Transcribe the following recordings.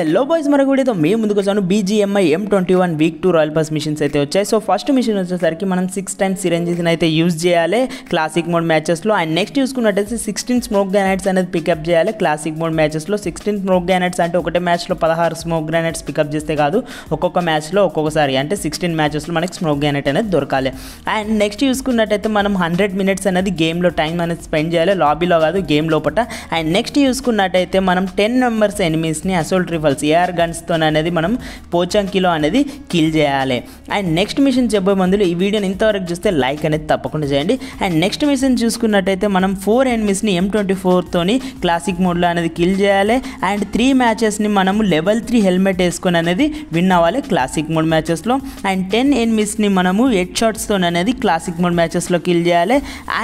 yellow boys మరొక వీడియోతో మేము ముందుకు వచ్చాను BGMI M twenty one week two royal pass missions అయితే వచ్చాయి సో ఫస్ట్ మిషన్ వచ్చేసరికి మనం సిక్స్ టైమ్స్ సిరంజెస్ని అయితే యూజ్ చేయాలి క్లాసిక్ మోడ్ మ్యాచెస్లో అండ్ నెక్స్ట్ చూసుకున్నట్టయితే సిక్స్టీన్ స్మోక్ గ్రానైట్స్ అనేది పికప్ చేయాలి క్లాసిక్ మోడ్ మ్యాచెస్లో సిక్స్టీన్ స్మోక్ గ్రానైట్స్ అంటే ఒకటే మ్యాచ్లో పదహారు స్మోక్ గ్రానైట్స్ పికప్ చేస్తే కాదు ఒక్కొక్క మ్యాచ్లో ఒక్కొక్కసారి అంటే సిక్స్టీన్ మ్యాచెస్లో మనకి స్మోక్ గ్రానైట్ అనేది దొరకాలి అండ్ నెక్స్ట్ చూసుకున్నట్టయితే మనం హండ్రెడ్ మినిట్స్ అనేది గేమ్లో టైం అనేది స్పెండ్ చేయాలి లాబీలో కాదు గేమ్ లోపట అండ్ నెక్స్ట్ చూసుకున్నట్టయితే మనం టెన్ మెంబర్స్ ఎనిమీస్ని అసోల్ట్ రిఫల్స్ ఏఆర్ గన్స్తో అనేది మనం పోచంకిలో అనేది కిల్ చేయాలి అండ్ నెక్స్ట్ మిషన్ చెప్పే మందులు ఈ వీడియోని ఇంతవరకు చూస్తే లైక్ అనేది తప్పకుండా చేయండి అండ్ నెక్స్ట్ మిషన్ చూసుకున్నట్టయితే మనం ఫోర్ మిస్ని ఎం ట్వంటీ ఫోర్తోని క్లాసిక్ మోడ్లో అనేది కిల్ చేయాలి అండ్ త్రీ మ్యాచెస్ని మనము లెవెల్ త్రీ హెల్మెట్ వేసుకొని అనేది విన్ అవ్వాలి క్లాసిక్ మోడ్ మ్యాచెస్లో అండ్ టెన్ మిస్ని మనము హెడ్ షాట్స్తో అనేది క్లాసిక్ మోడ్ మ్యాచెస్లో కిల్ చేయాలి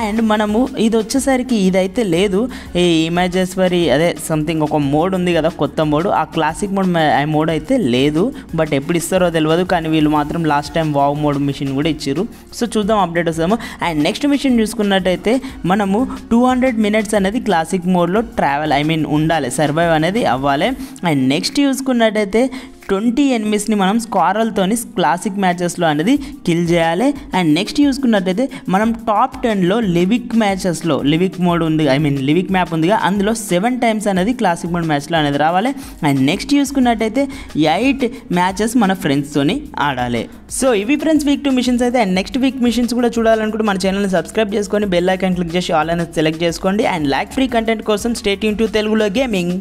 అండ్ మనము ఇది వచ్చేసరికి ఇదైతే లేదు ఈ ఇమేజెస్ అదే సంథింగ్ ఒక మోడ్ ఉంది కదా కొత్త మోడ్ ఆ క్లాసిక్ మోడ్ ఐ మోడ్ అయితే లేదు బట్ ఎప్పుడు ఇస్తారో తెలియదు కానీ వీళ్ళు మాత్రం last time wow mode mission కూడా ఇచ్చారు సో చూద్దాం అప్డేట్ వస్తాము అండ్ నెక్స్ట్ మిషన్ చూసుకున్నట్టయితే మనము టూ హండ్రెడ్ మినిట్స్ అనేది క్లాసిక్ మోడ్లో ట్రావెల్ ఐ మీన్ ఉండాలి సర్వైవ్ అనేది అవ్వాలి అండ్ నెక్స్ట్ చూసుకున్నట్టయితే ట్వంటీ ఎనిమిస్ని మనం స్క్వారల్తోని క్లాసిక్ మ్యాచెస్లో అనేది కిల్ చేయాలి అండ్ నెక్స్ట్ చూసుకున్నట్టయితే మనం టాప్ టెన్లో లివిక్ మ్యాచెస్లో లివిక్ మోడ్ ఉంది ఐ మీన్ లివిక్ మ్యాప్ ఉందిగా అందులో సెవెన్ టైమ్స్ అనేది క్లాసిక్ మోడ్ మ్యాచ్లో అనేది రావాలి అండ్ నెక్స్ట్ చూసుకున్నట్టయితే ఎయిట్ మ్యాచెస్ మన ఫ్రెండ్స్తోని ఆడాలి సో ఇవి ఫ్రెండ్స్ వీక్ టూ మిషన్స్ అయితే అండ్ నెక్స్ట్ వీక్ మిషన్స్ కూడా చూడాలనుకుంటే మన ఛానల్ని సబ్స్క్రైబ్ చేసుకొని బెల్ ఐకాన్ క్లిక్ చేసి ఆల్ అనేది సెలెక్ట్ చేసుకోండి అండ్ ల్యాక్ ఫ్రీ కంటెంట్ కోసం స్టేట్ ఇన్ టు తెలుగులో గేమింగ్